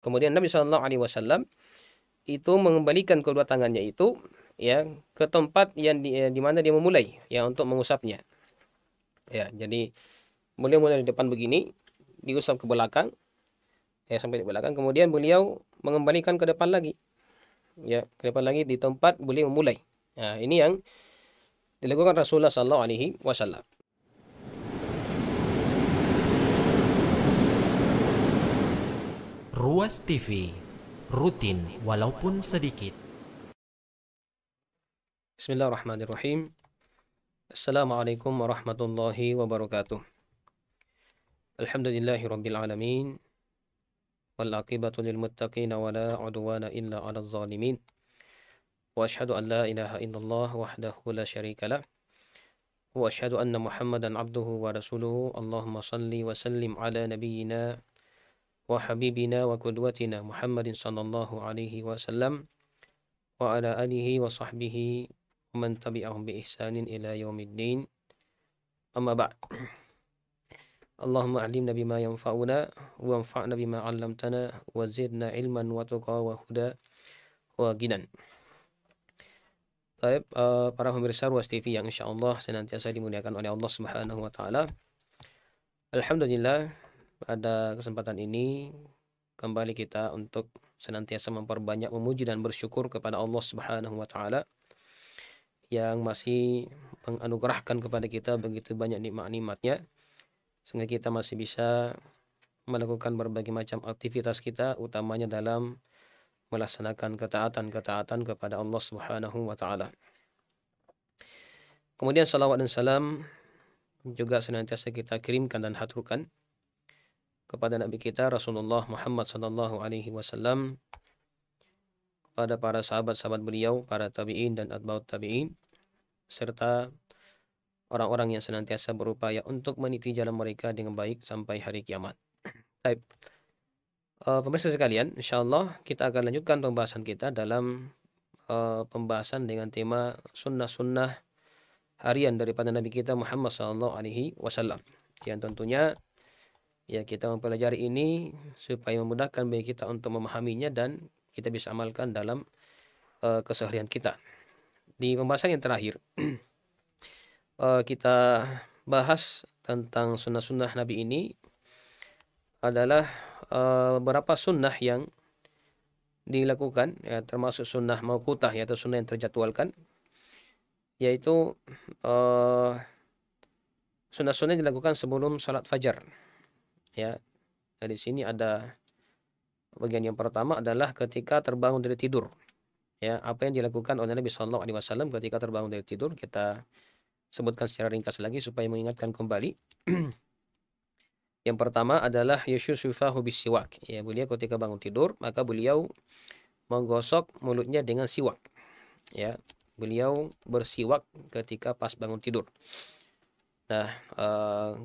Kemudian Nabi Shallallahu Alaihi Wasallam itu mengembalikan kedua tangannya itu ya ke tempat yang di, eh, di mana dia memulai ya untuk mengusapnya. Ya, jadi beliau mulai di depan begini, diusap ke belakang, ya sampai di belakang. Kemudian beliau mengembalikan ke depan lagi, ya ke depan lagi di tempat beliau memulai. Nah, ini yang dilakukan Rasulullah Shallallahu Alaihi Wasallam. Ruas TV, rutin walaupun sedikit. Bismillahirrahmanirrahim. Assalamualaikum warahmatullahi wabarakatuh. Alhamdulillahi rabbil alamin. والعاقبة وأشهد أن لا إله إلا الله وحده لا شريك له وأشهد أن محمدا عبده ورسوله اللهم صل وسلم على نبينا وحبيبنا وقدوتنا محمد صلى الله عليه وسلم وعلى آله وصحبه ومن تبعهم بإحسان إلى يوم الدين أما بعد اللهم علمنا بما ينفعنا وانفعنا بما علمتنا وزدنا علما وتقى وهدى وغنى طيب آه، para pemirsa Ruas TV yang insyaallah senantiasa dimuliakan oleh Allah Subhanahu wa Ta'ala. Alhamdulillah, pada kesempatan ini kembali kita untuk senantiasa memperbanyak memuji dan bersyukur kepada Allah Subhanahu wa taala yang masih menganugerahkan kepada kita begitu banyak nikmat-nikmatnya sehingga kita masih bisa melakukan berbagai macam aktivitas kita utamanya dalam melaksanakan ketaatan-ketaatan kepada Allah Subhanahu wa taala. Kemudian salawat dan salam juga senantiasa kita kirimkan dan haturkan kepada Nabi kita Rasulullah Muhammad Sallallahu Alaihi Wasallam kepada para sahabat-sahabat beliau, para tabiin dan atbaut tabiin, serta orang-orang yang senantiasa berupaya untuk meniti jalan mereka dengan baik sampai hari kiamat. Baik. Uh, pemirsa sekalian, insyaallah kita akan lanjutkan pembahasan kita dalam uh, pembahasan dengan tema sunnah-sunnah harian daripada Nabi kita Muhammad Sallallahu Alaihi Wasallam. Yang tentunya ya kita mempelajari ini supaya memudahkan bagi kita untuk memahaminya dan kita bisa amalkan dalam uh, keseharian kita. Di pembahasan yang terakhir uh, kita bahas tentang sunnah-sunnah Nabi ini adalah uh, beberapa sunnah yang dilakukan ya, termasuk sunnah maukutah yaitu sunnah yang terjadwalkan yaitu uh, sunnah-sunnah dilakukan sebelum salat fajar ya nah, dari sini ada bagian yang pertama adalah ketika terbangun dari tidur ya apa yang dilakukan oleh Nabi Shallallahu Alaihi Wasallam ketika terbangun dari tidur kita sebutkan secara ringkas lagi supaya mengingatkan kembali yang pertama adalah hubis siwak. ya beliau ketika bangun tidur maka beliau menggosok mulutnya dengan siwak ya beliau bersiwak ketika pas bangun tidur nah e,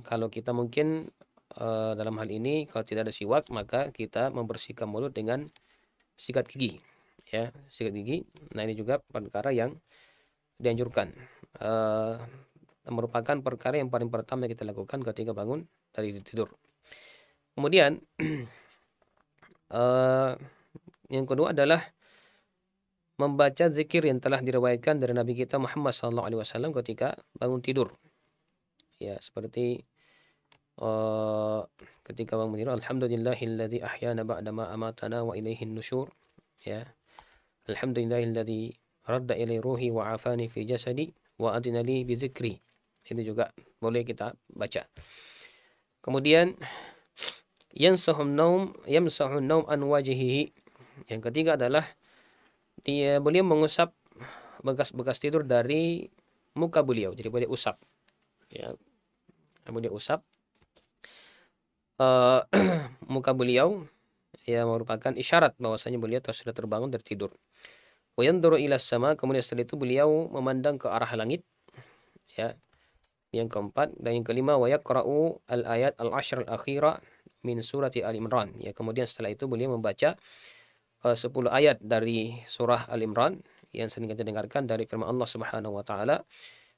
kalau kita mungkin Eh, dalam hal ini kalau tidak ada siwak maka kita membersihkan mulut dengan sikat gigi ya sikat gigi nah ini juga perkara yang dianjurkan e, merupakan perkara yang paling pertama yang kita lakukan ketika bangun dari tidur kemudian e, yang kedua adalah membaca zikir yang telah diriwayatkan dari Nabi kita Muhammad SAW ketika bangun tidur. Ya, seperti Eh, ketika Bang Mudiro alhamdulillahilladzi ahyana ba'dama amatana wa ilaihin nusyur ya alhamdulillahilladzi radda ilai ruhi wa afani fi jasadi wa adinali bi zikri itu juga boleh kita baca kemudian yansahum naum yamsahun naum an wajihihi yang ketiga adalah dia boleh mengusap bekas-bekas tidur dari muka beliau jadi boleh usap ya boleh usap uh, muka beliau ya merupakan isyarat bahwasanya beliau telah sudah terbangun dari tidur. Wayanduru ila sama kemudian setelah itu beliau memandang ke arah langit. Ya. Yang keempat dan yang kelima wayaqra'u al-ayat al-ashr al-akhira min surati Al Imran. Ya, kemudian setelah itu beliau membaca eh, uh, 10 ayat dari surah Al Imran yang sering kita dengarkan dari firman Allah Subhanahu wa taala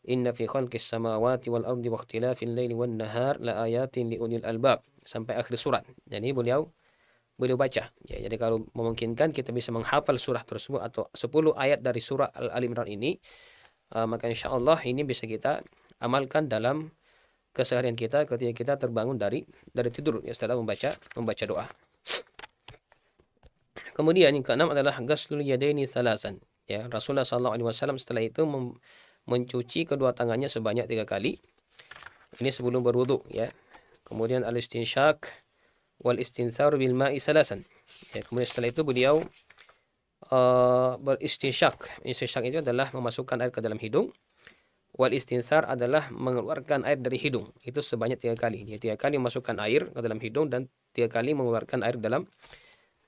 Inna fi khalqis samawati wal ardi wa ikhtilafil laili wan nahar la ayatin li ulil albab sampai akhir surat. Jadi beliau beliau baca. Ya, jadi kalau memungkinkan kita bisa menghafal surah tersebut atau 10 ayat dari surah Al Imran ini uh, maka insya Allah ini bisa kita amalkan dalam keseharian kita ketika kita terbangun dari dari tidur ya setelah membaca membaca doa. Kemudian yang keenam adalah ghaslul yadaini salasan. Ya, Rasulullah sallallahu alaihi wasallam setelah itu mem, mencuci kedua tangannya sebanyak tiga kali. Ini sebelum berwudu ya. Kemudian al istinshak wal istinthar bil ma'i salasan. Ya, kemudian setelah itu beliau uh, beristinsyak. Istinsyak itu adalah memasukkan air ke dalam hidung. Wal istinsar adalah mengeluarkan air dari hidung. Itu sebanyak tiga kali. Jadi tiga kali memasukkan air ke dalam hidung dan tiga kali mengeluarkan air dalam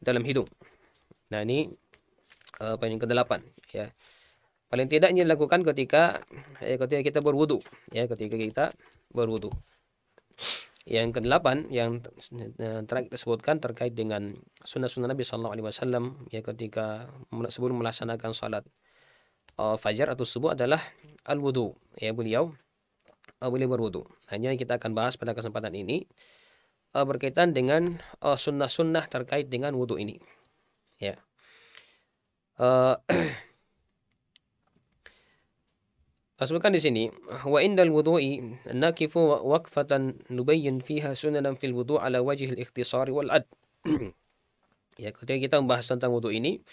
dalam hidung. Nah ini uh, poin yang ke ya. Paling tidak ini dilakukan ketika eh, ketika kita berwudu, ya ketika kita berwudu. Yang kedelapan yang eh, terakhir tersebutkan terkait dengan sunnah-sunnah Nabi Shallallahu Alaihi Wasallam ya ketika sebelum melaksanakan salat uh, fajar atau subuh adalah al wudu ya beliau uh, eh, beliau berwudu. Hanya kita akan bahas pada kesempatan ini uh, berkaitan dengan sunnah-sunnah terkait dengan wudu ini. Ya. Uh, Sebutkan di sini, wa indal wudu'i nakifu waqfatan nubayyin fiha sunanan fil wudu' ala wajhil ikhtisari wal ad. ya, ketika kita membahas tentang wudhu ini,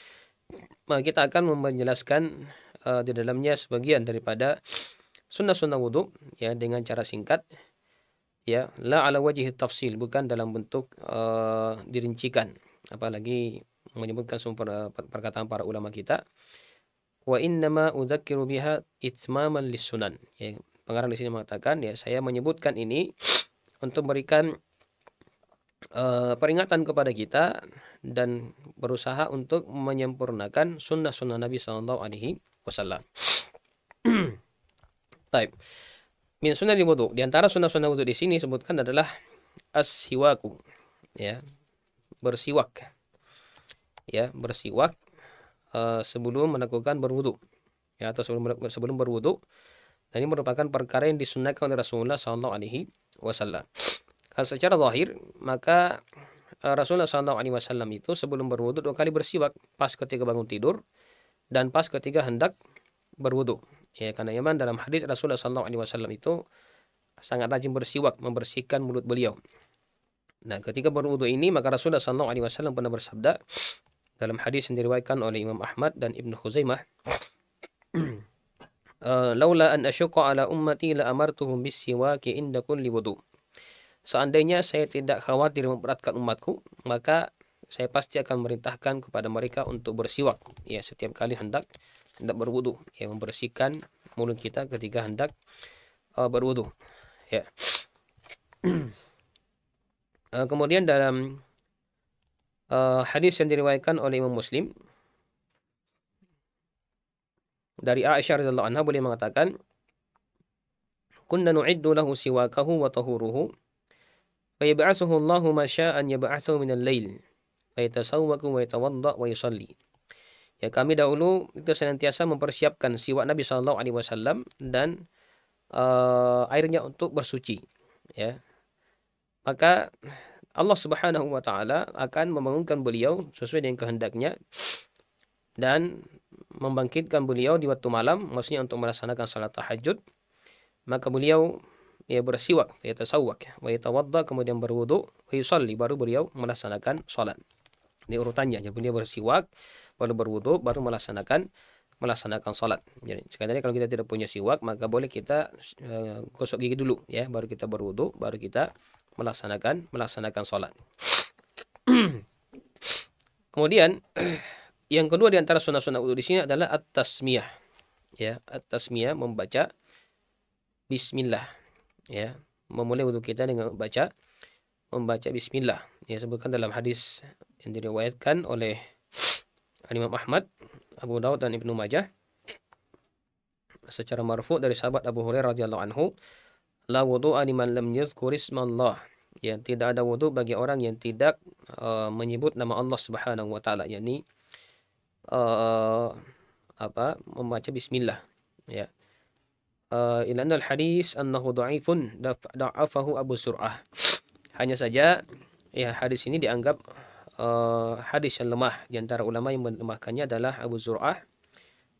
maka eh, kita akan menjelaskan uh, di dalamnya sebagian daripada sunnah-sunnah wudhu ya dengan cara singkat ya la ala wajhi tafsil bukan dalam bentuk uh, dirincikan apalagi menyebutkan sumber uh, perkataan para ulama kita wa innama udzakiru biha itmaman lisunan ya pengarang di sini mengatakan ya saya menyebutkan ini untuk memberikan uh, peringatan kepada kita dan berusaha untuk menyempurnakan sunnah sunnah Nabi Shallallahu Alaihi Wasallam. Taib. Min sunnah wudhu. Di antara sunnah sunnah wudhu di sini sebutkan adalah ashiwaku, ya bersiwak, ya bersiwak Eh, sebelum melakukan berwudu ya atau sebelum sebelum berwudu dan ini merupakan perkara yang disunahkan oleh Rasulullah Shallallahu Alaihi Wasallam secara zahir maka eh, Rasulullah Shallallahu Alaihi Wasallam itu sebelum berwudhu dua kali bersiwak pas ketika bangun tidur dan pas ketika hendak berwudhu ya karena iman dalam hadis Rasulullah Shallallahu Alaihi Wasallam itu sangat rajin bersiwak membersihkan mulut beliau nah ketika berwudhu ini maka Rasulullah saw Alaihi pernah bersabda dalam hadis yang diriwayatkan oleh Imam Ahmad dan Ibnu Khuzaimah eh, laula an asyqa ala ummati la amartuhum bis siwaki inda kulli wudu seandainya saya tidak khawatir memberatkan umatku maka saya pasti akan merintahkan kepada mereka untuk bersiwak ya setiap kali hendak hendak berwudu ya membersihkan mulut kita ketika hendak uh, berwudu ya uh, kemudian dalam uh, hadis yang diriwayatkan oleh Imam Muslim dari Aisyah radhiyallahu anha boleh mengatakan kunna nu'iddu lahu siwakahu wa tahuruhu fayab'asuhu Allahu ma sya'an yab'asuhu al lail fayatasawwaku wa yatawadda wa yusalli Ya kami dahulu itu senantiasa mempersiapkan siwak Nabi Shallallahu Alaihi Wasallam dan uh, airnya untuk bersuci. Ya, maka Allah Subhanahu wa taala akan membangunkan beliau sesuai dengan kehendaknya dan membangkitkan beliau di waktu malam maksudnya untuk melaksanakan salat tahajud maka beliau ia bersiwak ia tasawwak wa yatawadda kemudian berwudu wa yusalli baru beliau melaksanakan salat ini urutannya jadi beliau bersiwak baru berwudu baru melaksanakan melaksanakan salat jadi sekali kalau kita tidak punya siwak maka boleh kita e, gosok gigi dulu ya baru kita berwudu baru kita melaksanakan melaksanakan sholat. Kemudian yang kedua di antara sunnah-sunnah wudhu di sini adalah at-tasmiyah. Ya, at-tasmiyah membaca bismillah. Ya, memulai wudhu kita dengan membaca membaca bismillah. Ya, sebutkan dalam hadis yang diriwayatkan oleh Imam Ahmad, Abu Dawud dan Ibnu Majah secara marfu dari sahabat Abu Hurairah radhiyallahu anhu la wudu'a liman lam yazkur Ya, tidak ada wudu bagi orang yang tidak uh, menyebut nama Allah Subhanahu wa taala, yakni uh, apa? membaca bismillah, ya. Uh, ilana al-hadis annahu dha'ifun da'afahu Abu Sur'ah. Hanya saja ya hadis ini dianggap uh, hadis yang lemah di antara ulama yang melemahkannya adalah Abu Zur'ah,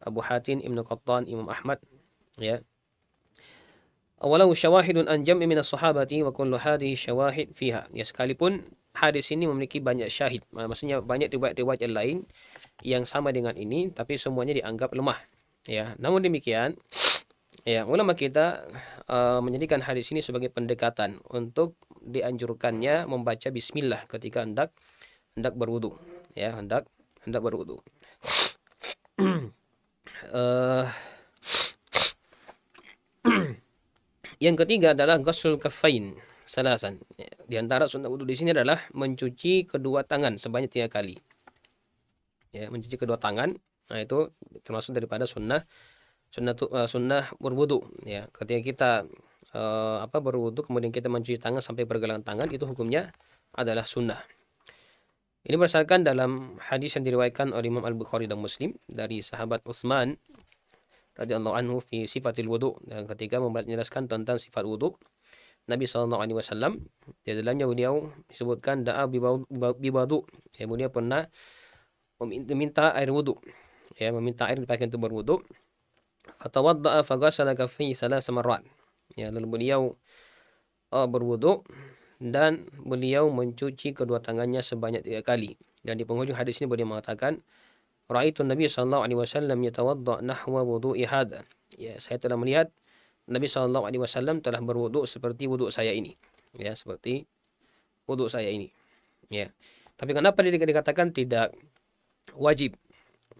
Abu Hatim, Ibnu Qattan, Imam Ahmad, ya walau syawahidun an jam'i minas sahabati wa kullu hadhihi syawahid fiha. Ya sekalipun hadis ini memiliki banyak syahid. Maksudnya banyak riwayat-riwayat yang lain yang sama dengan ini tapi semuanya dianggap lemah. Ya, namun demikian ya ulama kita uh, menjadikan hadis ini sebagai pendekatan untuk dianjurkannya membaca bismillah ketika hendak hendak berwudu. Ya, hendak hendak berwudu. uh, Yang ketiga adalah ghusul kafain salasan. Di antara sunnah wudhu di sini adalah mencuci kedua tangan sebanyak tiga kali. Ya, mencuci kedua tangan. Nah itu termasuk daripada sunnah sunnah uh, sunnah berwudhu. Ya, ketika kita uh, apa berwudhu kemudian kita mencuci tangan sampai pergelangan tangan itu hukumnya adalah sunnah. Ini berdasarkan dalam hadis yang diriwayatkan oleh Imam Al-Bukhari dan Muslim dari sahabat Utsman radhiyallahu anhu fi sifatil wudu dan ketika menjelaskan tentang sifat wudu Nabi sallallahu alaihi wasallam di dalamnya beliau disebutkan da'a bi wudu kemudian pernah meminta air wudu ya meminta air dipakai untuk berwudu fatawadda'a fa ghassala kaffayhi salasa marrat ya lalu beliau uh, berwudu dan beliau mencuci kedua tangannya sebanyak tiga kali dan di penghujung hadis ini beliau mengatakan Ra'aitu Nabi sallallahu alaihi wasallam yatawadda nahwa wudu'i hadha. Ya, saya telah melihat Nabi sallallahu alaihi wasallam telah berwudu seperti wudu saya ini. Ya, seperti wudu saya ini. Ya. Tapi kenapa dikatakan tidak wajib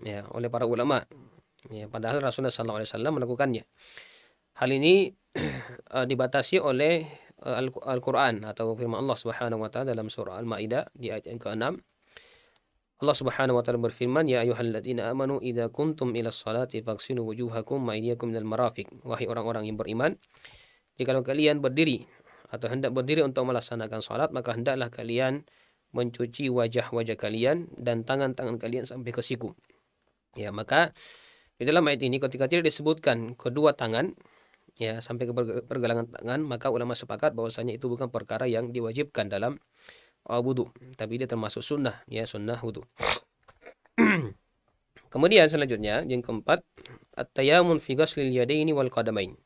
ya oleh para ulama? Ya, padahal Rasulullah sallallahu alaihi wasallam melakukannya. Hal ini eh, dibatasi oleh Alquran eh, Al-Qur'an atau firman Allah Subhanahu wa taala dalam surah Al-Maidah di ayat yang ke-6 Allah Subhanahu wa taala berfirman, "Ya ayyuhalladzina amanu idza kuntum ila sholati faghsilu wujuhakum wa aydiyakum minal marafiq." Wahai orang-orang yang beriman, jika kalian berdiri atau hendak berdiri untuk melaksanakan salat, maka hendaklah kalian mencuci wajah-wajah kalian dan tangan-tangan kalian sampai ke siku. Ya, maka di dalam ayat ini ketika tidak disebutkan kedua tangan ya sampai ke pergelangan tangan, maka ulama sepakat bahwasanya itu bukan perkara yang diwajibkan dalam uh, oh, wudhu tapi dia termasuk sunnah ya sunnah wudhu kemudian selanjutnya yang keempat at-tayamun fi ghaslil yadaini wal qadamain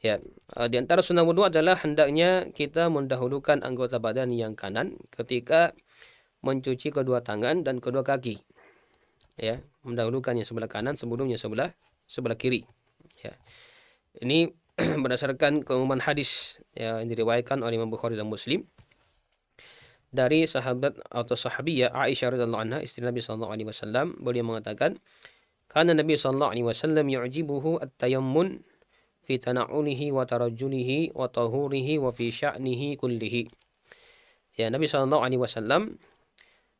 ya uh, di antara sunnah wudhu adalah hendaknya kita mendahulukan anggota badan yang kanan ketika mencuci kedua tangan dan kedua kaki ya mendahulukan yang sebelah kanan sebelumnya sebelah sebelah kiri ya ini berdasarkan keumuman hadis ya, yang diriwayatkan oleh Imam Bukhari dan Muslim dari sahabat atau sahabiyah Aisyah radhiallahu anha istri Nabi sallallahu alaihi wasallam beliau mengatakan karena Nabi sallallahu alaihi wasallam yu'jibuhu at-tayammun fi tana'ulihi wa tarajjulihi wa tahurihi wa fi sya'nihi kullihi. Ya Nabi sallallahu alaihi wasallam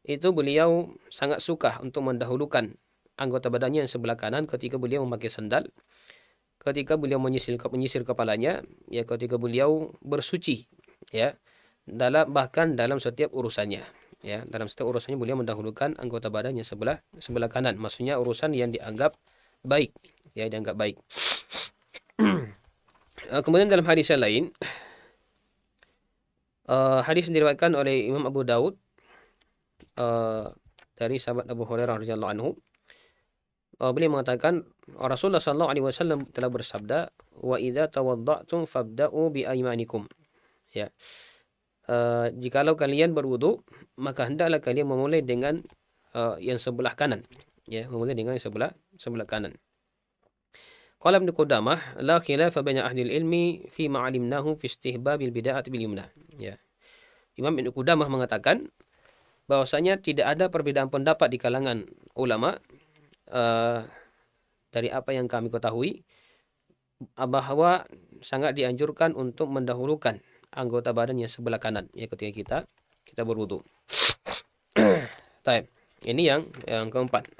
itu beliau sangat suka untuk mendahulukan anggota badannya yang sebelah kanan ketika beliau memakai sandal ketika beliau menyisir menyisir kepalanya ya ketika beliau bersuci ya dalam bahkan dalam setiap urusannya ya dalam setiap urusannya beliau mendahulukan anggota badannya sebelah sebelah kanan maksudnya urusan yang dianggap baik ya dianggap baik eh, kemudian dalam hadis yang lain uh, hadis yang diriwayatkan oleh Imam Abu Daud uh, dari sahabat Abu Hurairah radhiyallahu anhu uh, beliau mengatakan Rasulullah sallallahu alaihi wasallam telah bersabda wa idza tawadda'tum fabda'u bi aymanikum ya yeah Eh, jikalau kalian berwudu maka hendaklah kalian memulai dengan uh, yang sebelah kanan ya memulai dengan yang sebelah sebelah kanan Qala Ibnu Qudamah la khilafa baina ahli ilmi fi ma alimnahu fi istihbabil bid'ati bil yumna ya Imam Ibnu Qudamah mengatakan bahwasanya tidak ada perbedaan pendapat di kalangan ulama uh, dari apa yang kami ketahui bahwa sangat dianjurkan untuk mendahulukan anggota badannya sebelah kanan ya ketika kita kita berwudu. Taib. Ini yang yang keempat.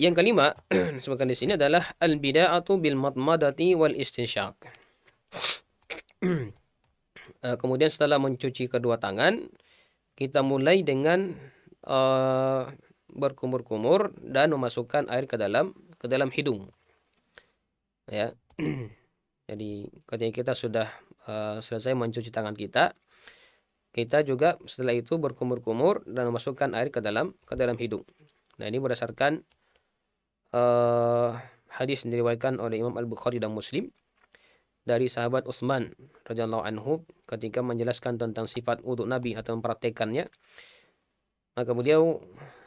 Yang kelima disebutkan di sini adalah al bida'atu bil matmadati wal istinsyak. Eh, kemudian setelah mencuci kedua tangan, kita mulai dengan uh, berkumur-kumur dan memasukkan air ke dalam ke dalam hidung. Ya. Jadi ketika kita sudah Eh, selesai mencuci tangan kita kita juga setelah itu berkumur-kumur dan memasukkan air ke dalam ke dalam hidung. Nah ini berdasarkan uh, hadis yang diriwayatkan oleh Imam Al Bukhari dan Muslim dari sahabat Utsman radhiyallahu anhu ketika menjelaskan tentang sifat wudhu Nabi atau mempraktekannya maka beliau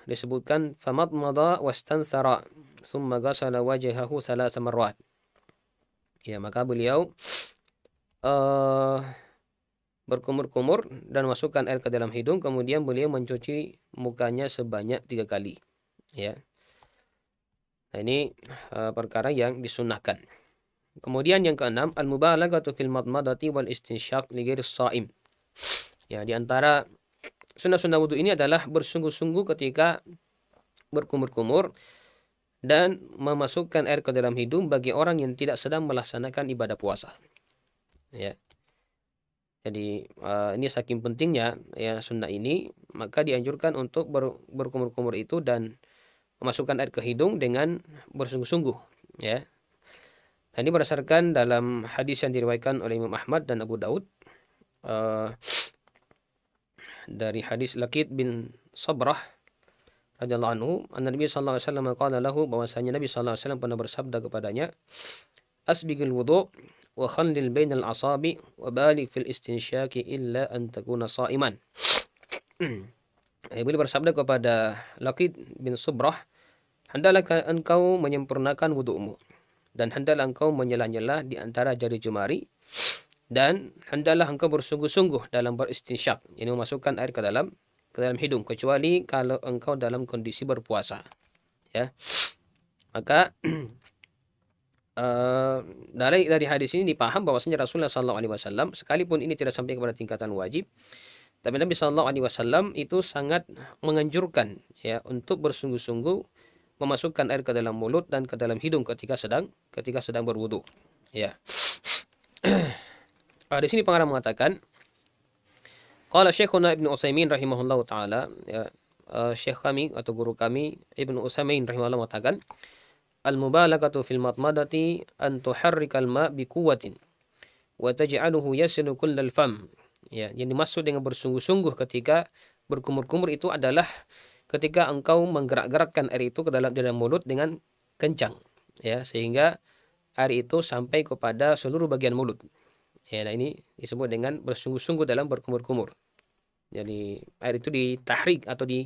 disebutkan famadmada wastansara summa ghasala wajahahu salasa marrat. Ya maka beliau uh, berkumur-kumur dan masukkan air ke dalam hidung kemudian beliau mencuci mukanya sebanyak tiga kali ya nah, ini uh, perkara yang disunahkan kemudian yang keenam al mubalaghatu fil madmadati wal istinsyaq li saim ya di antara sunnah-sunnah wudhu ini adalah bersungguh-sungguh ketika berkumur-kumur dan memasukkan air ke dalam hidung bagi orang yang tidak sedang melaksanakan ibadah puasa ya jadi uh, ini saking pentingnya ya sunnah ini maka dianjurkan untuk ber, berkumur-kumur itu dan memasukkan air ke hidung dengan bersungguh-sungguh ya. dan ini berdasarkan dalam hadis yang diriwayatkan oleh Imam Ahmad dan Abu Daud uh, dari hadis Lakit bin Sabrah radhiyallahu anhu, An Nabi sallallahu alaihi wasallam qala lahu bahwasanya Nabi sallallahu alaihi wasallam pernah bersabda kepadanya, "Asbigil wudu' وخلل بين الأصابع وبالغ في istinsyak illa an takuna sa'iman. Eh, beliau bersabda kepada Lakid bin Subrah, "Hendaklah engkau menyempurnakan wudhumu dan hendaklah engkau menyelah-nyelah di antara jari jemari dan hendaklah engkau bersungguh-sungguh dalam beristinsyak, Ini memasukkan air ke dalam ke dalam hidung kecuali kalau engkau dalam kondisi berpuasa." Ya. Maka Uh, dari dari hadis ini dipaham bahwasanya Rasulullah Shallallahu Alaihi Wasallam sekalipun ini tidak sampai kepada tingkatan wajib, tapi Nabi Shallallahu Alaihi Wasallam itu sangat menganjurkan ya untuk bersungguh-sungguh memasukkan air ke dalam mulut dan ke dalam hidung ketika sedang ketika sedang berwudu. Ya. uh, di sini pengarang mengatakan Qala Syekhuna Ibnu Utsaimin rahimahullahu taala ya, uh, Syekh kami atau guru kami Ibnu Utsaimin rahimahullah mengatakan Al-mubalagatu fil matmadati an tuharrikal ma bi quwwatin wa taj'aluhu yasilu kullal fam. Ya, yang dimaksud dengan bersungguh-sungguh ketika berkumur-kumur itu adalah ketika engkau menggerak-gerakkan air itu ke dalam dalam mulut dengan kencang ya sehingga air itu sampai kepada seluruh bagian mulut ya nah ini disebut dengan bersungguh-sungguh dalam berkumur-kumur jadi air itu ditahrik atau di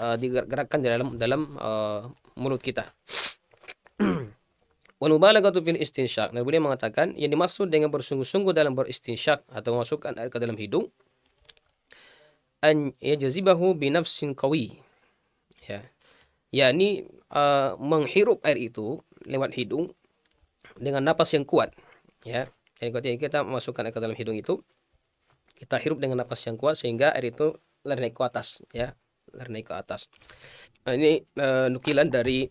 uh, eh, digerakkan dalam dalam uh, mulut kita Wal fil istinsyak. Nah, beliau mengatakan yang dimaksud dengan bersungguh-sungguh dalam beristinsyak atau memasukkan air ke dalam hidung an yajzibahu bi nafsin qawi. Ya. Yani uh, menghirup air itu lewat hidung dengan napas yang kuat, ya. Jadi ketika kita masukkan air ke dalam hidung itu kita hirup dengan napas yang kuat sehingga air itu lari naik ke atas, ya. Lari naik ke atas. Nah, ini uh, nukilan dari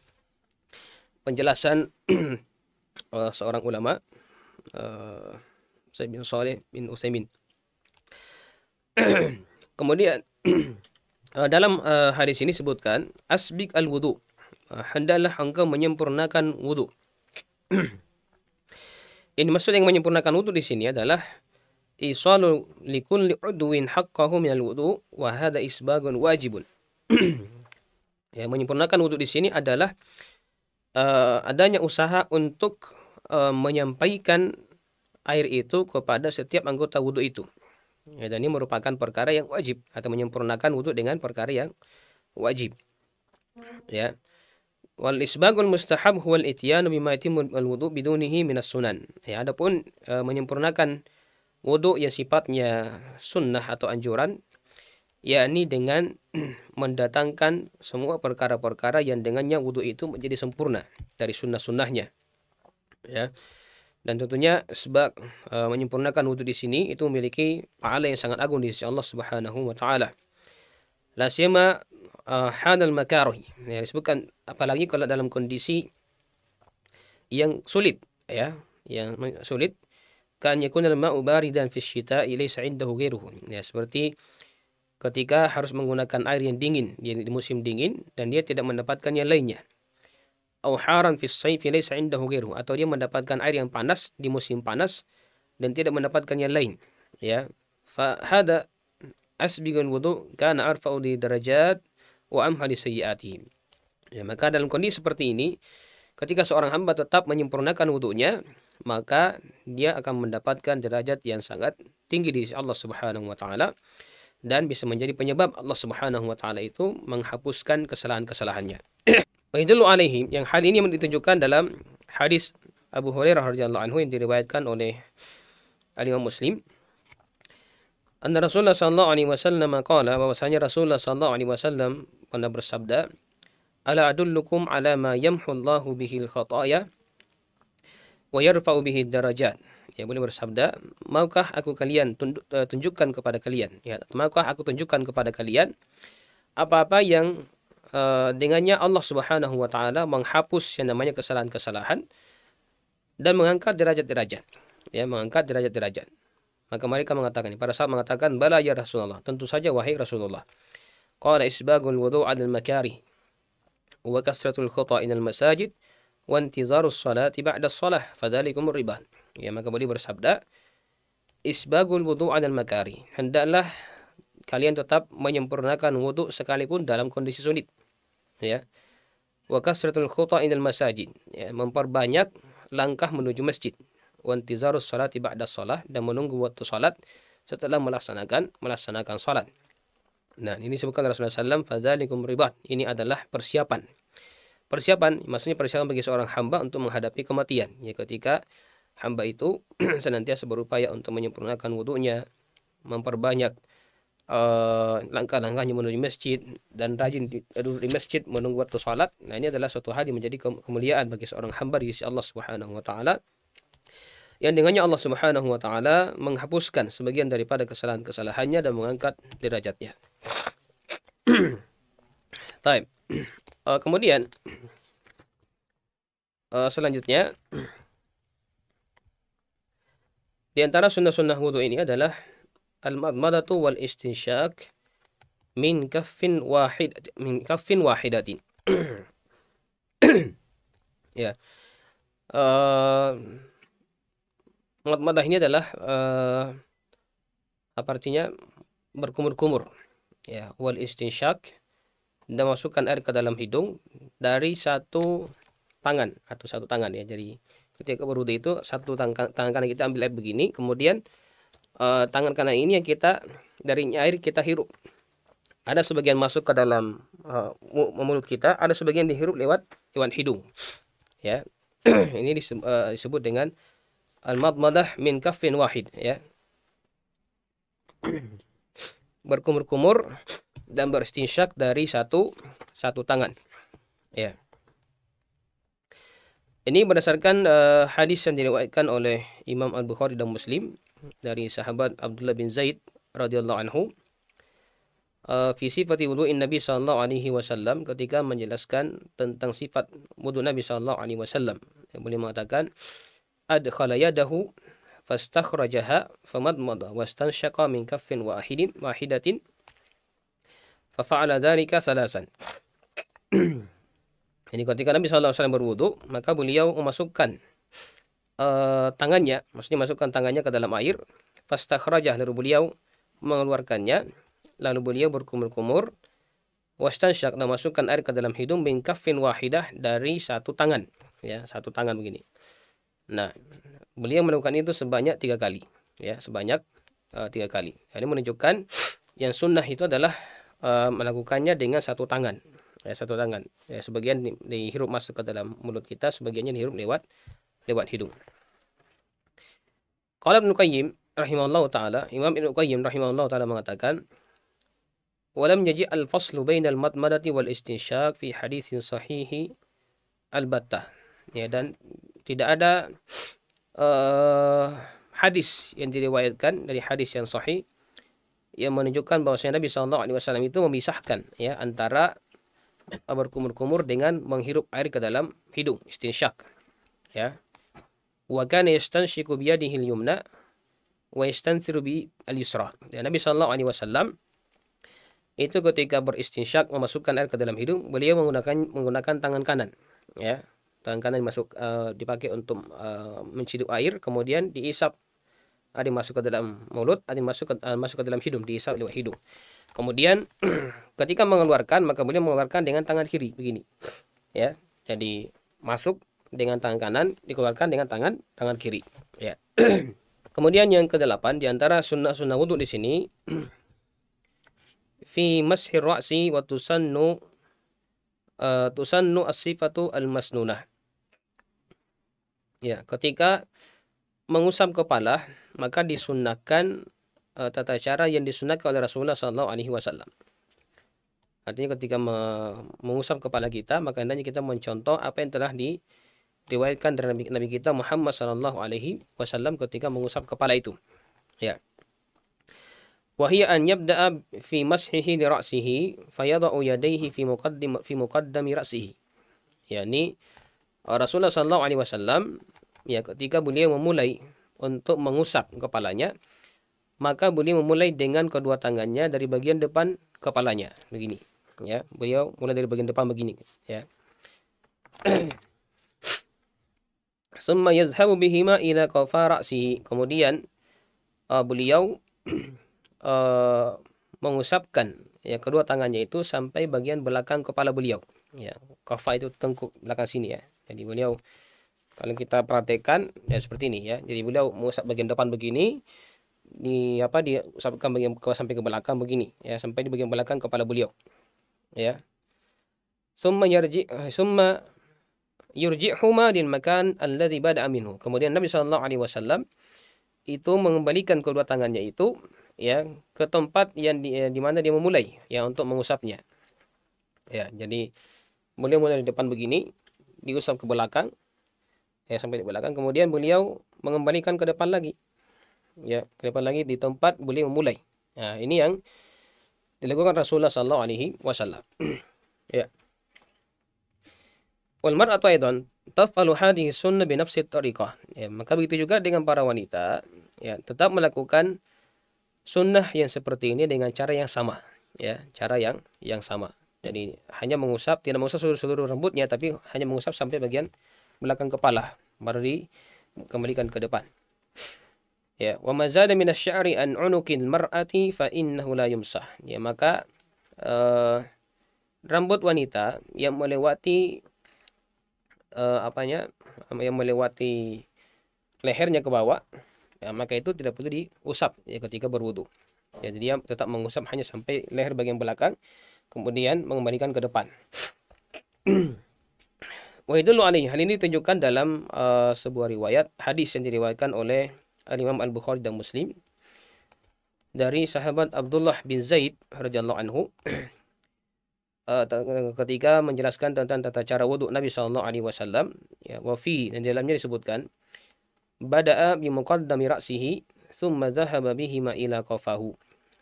penjelasan eh, seorang ulama uh, eh, Said bin Saleh bin Utsaimin Kemudian uh, dalam uh, hadis ini sebutkan asbik al wudu. Uh, hendaklah engkau menyempurnakan wudu. ini maksud yang menyempurnakan wudu di sini adalah isalu likulli udwin haqqahu minal wudu wa hada isbagun wajibun. ya, menyempurnakan wudu di sini adalah uh, adanya usaha untuk uh, menyampaikan air itu kepada setiap anggota wudhu itu. Ya, dan ini merupakan perkara yang wajib atau menyempurnakan wudhu dengan perkara yang wajib. Ya. Wal isbagul mustahab huwal ityanu bima al wudhu bidunihi minas sunan. Ya, adapun e, menyempurnakan wudhu yang sifatnya sunnah atau anjuran yakni dengan mendatangkan semua perkara-perkara yang dengannya wudhu itu menjadi sempurna dari sunnah-sunnahnya. Ya. Dan tentunya sebab uh, menyempurnakan wudhu di sini itu memiliki pahala yang sangat agung di sisi Allah Subhanahu wa taala. La e, hadal uh, makaruh. Ya, disebutkan apalagi kalau dalam kondisi yang sulit ya, yang sulit kan yakuna al-ma'u baridan fi syita'i laysa 'indahu ghairuhu. Ya, seperti ketika harus menggunakan air yang dingin di musim dingin dan dia tidak mendapatkan yang lainnya atau dia mendapatkan air yang panas di musim panas dan tidak mendapatkan yang lain ya fa hada asbigun wudu kana arfa'u li darajat wa amha li ya maka dalam kondisi seperti ini ketika seorang hamba tetap menyempurnakan wudunya maka dia akan mendapatkan derajat yang sangat tinggi di sisi Allah Subhanahu wa taala dan bisa menjadi penyebab Allah Subhanahu wa taala itu menghapuskan kesalahan-kesalahannya. Wahdulu alaihi yang hal ini ditunjukkan dalam hadis Abu Hurairah radhiyallahu anhu yang diriwayatkan oleh Al Imam Muslim. Anna Rasulullah sallallahu alaihi wasallam qala bahwasanya Rasulullah sallallahu alaihi wasallam pernah bersabda, "Ala adullukum ala ma yamhu Allahu bihil khataaya wa yarfa'u bihil darajat." ya boleh bersabda maukah aku kalian eh, tunjukkan kepada kalian ya maukah aku tunjukkan kepada kalian apa-apa yang uh, dengannya Allah Subhanahu wa taala menghapus yang namanya kesalahan-kesalahan dan mengangkat derajat-derajat ya mengangkat derajat-derajat maka mereka mengatakan pada saat mengatakan bala ya Rasulullah tentu saja wahai Rasulullah qala isbagul wudu' al makari wa kasratul in al masajid wa intizarus salati ba'da salah fadzalikum riban Ya, maka beliau bersabda, "Isbagul wudu' 'alal makari." Hendaklah kalian tetap menyempurnakan wudu sekalipun dalam kondisi sulit. Ya. Wa kasratul khuta' inal masajid. Ya, memperbanyak langkah menuju masjid. Wa intizarus salati ba'da shalah dan menunggu waktu salat setelah melaksanakan melaksanakan salat. Nah, ini disebutkan Rasulullah SAW, Fazalikum ribat. Ini adalah persiapan. Persiapan, maksudnya persiapan bagi seorang hamba untuk menghadapi kematian. Ya, ketika hamba itu senantiasa berupaya untuk menyempurnakan wudhunya, memperbanyak uh, langkah-langkahnya menuju masjid dan rajin di, duduk di masjid menunggu waktu salat. Nah, ini adalah suatu hal yang menjadi kemuliaan bagi seorang hamba di sisi Allah Subhanahu wa taala. Yang dengannya Allah Subhanahu wa taala menghapuskan sebagian daripada kesalahan-kesalahannya dan mengangkat derajatnya. time Uh, eh, kemudian uh, selanjutnya di antara sunnah-sunnah wudhu ini adalah al-madmadatu wal istinsyak min kaffin wahid min kaffin wahidatin. ya. Uh, madmadah ini adalah uh, apa artinya berkumur-kumur ya wal istinsyak dan masukkan air ke dalam hidung dari satu tangan atau satu tangan ya jadi ketika berwudu itu satu tangan, tangan kanan kita ambil air begini kemudian uh, tangan kanan ini yang kita dari air kita hirup ada sebagian masuk ke dalam uh, mulut kita ada sebagian dihirup lewat lewat hidung ya ini disebut, uh, eh, disebut dengan al-madmadah min kafin wahid ya berkumur-kumur dan beristinsyak dari satu satu tangan ya ini berdasarkan uh, hadis yang diriwayatkan oleh Imam Al-Bukhari dan Muslim dari sahabat Abdullah bin Zaid radhiyallahu anhu uh, fi sifati wudu'in Nabi sallallahu alaihi wasallam ketika menjelaskan tentang sifat wudu Nabi sallallahu alaihi wasallam. Beliau mengatakan adkhala yadahu fastakhrajaha famadmada wastanshaqa min kaffin wahidin wahidatin fafa'ala dhalika salasan. Jadi ketika Nabi SAW berwudu, maka beliau memasukkan uh, tangannya, maksudnya masukkan tangannya ke dalam air, fastakhrajah lalu beliau mengeluarkannya, lalu beliau berkumur-kumur, wastansyak dan masukkan air ke dalam hidung kafin wahidah dari satu tangan, ya satu tangan begini. Nah, beliau melakukan itu sebanyak tiga kali, ya sebanyak uh, tiga kali. Ini menunjukkan yang sunnah itu adalah uh, melakukannya dengan satu tangan, ya, satu tangan ya, sebagian di, dihirup masuk ke dalam mulut kita sebagiannya dihirup lewat lewat hidung kalau Ibnu Qayyim rahimahullah taala Imam Ibnu Qayyim rahimahullah taala mengatakan ولم يجي الفصل بين المضمضة والاستنشاق في حديث صحيح البتة ya dan tidak ada uh, hadis yang diriwayatkan dari hadis yang sahih yang menunjukkan bahwa Nabi Shallallahu Alaihi Wasallam itu memisahkan ya antara berkumur-kumur dengan menghirup air ke dalam hidung istinsyak ya wa kana yastansyiku bi yadihi al-yumna wa yastansiru bi al-yusra ya Nabi sallallahu alaihi wasallam itu ketika beristinsyak memasukkan air ke dalam hidung beliau menggunakan menggunakan tangan kanan ya tangan kanan masuk uh, dipakai untuk uh, menciduk air kemudian diisap ada yang masuk ke dalam mulut, ada yang masuk ke, uh, masuk ke dalam hidung, dihisap lewat hidung. Kemudian ketika mengeluarkan maka boleh mengeluarkan dengan tangan kiri begini. Ya. Jadi masuk dengan tangan kanan, dikeluarkan dengan tangan tangan kiri. Ya. Kemudian yang kedelapan di antara sunnah-sunnah wudhu di sini fi mashi ra'si wa tusannu eh, tusannu as-sifatu al-masnunah. Ya, ketika mengusap kepala maka disunahkan uh, tata cara yang disunahkan oleh Rasulullah Sallallahu Alaihi Wasallam. Artinya ketika me mengusap kepala kita maka hendaknya kita mencontoh apa yang telah diriwayatkan dari Nabi, Nabi kita Muhammad Sallallahu Alaihi Wasallam ketika mengusap kepala itu. Ya. وهي أن يبدأ في مسحه لرأسه فيضع يديه في مقدم في مقدم رأسه. يعني Rasulullah Sallallahu Alaihi Wasallam ya ketika beliau memulai untuk mengusap kepalanya maka beliau memulai dengan kedua tangannya dari bagian depan kepalanya begini ya beliau mulai dari bagian depan begini ya summa yazhabu bihima ila qafa ra'sihi kemudian uh, beliau uh, mengusapkan ya kedua tangannya itu sampai bagian belakang kepala beliau ya qafa itu tengkuk belakang sini ya jadi beliau kalau kita perhatikan ya seperti ini ya jadi beliau mengusap bagian depan begini di apa dia usapkan bagian ke sampai ke belakang begini ya sampai di bagian belakang kepala beliau ya summa yarji eh, summa yurjihuma din makan alladzi bada aminu kemudian Nabi sallallahu alaihi wasallam itu mengembalikan kedua tangannya itu ya ke tempat yang di, eh, di mana dia memulai ya untuk mengusapnya ya jadi beliau mulai di depan begini diusap ke belakang ya sampai di belakang kemudian beliau mengembalikan ke depan lagi ya ke depan lagi di tempat beliau memulai nah ini yang dilakukan Rasulullah sallallahu Alaihi Wasallam ya wal mar'atu aidan tafalu hadhihi sunnah bi nafsi tariqah ya maka begitu juga dengan para wanita ya tetap melakukan sunnah yang seperti ini dengan cara yang sama ya cara yang yang sama jadi hanya mengusap tidak mengusap seluruh, seluruh rambutnya tapi hanya mengusap sampai bagian belakang kepala baru dikembalikan ke depan ya wa mazada min asy'ari an unukin mar'ati fa innahu la yumsah ya maka uh, rambut wanita yang melewati uh, apanya yang melewati lehernya ke bawah ya, maka itu tidak perlu diusap ya ketika berwudu ya, jadi dia tetap mengusap hanya sampai leher bagian belakang kemudian mengembalikan ke depan Wahidullu alaihi. Hal ini ditunjukkan dalam uh, sebuah riwayat hadis yang diriwayatkan oleh eh, Imam Al-Bukhari dan Muslim dari sahabat Abdullah bin Zaid radhiyallahu anhu eh, ketika menjelaskan tentang tata cara wudhu Nabi sallallahu alaihi wasallam ya wafi dan dalamnya disebutkan bada'a bi muqaddami ra'sihi thumma dhahaba bihima ila qafahu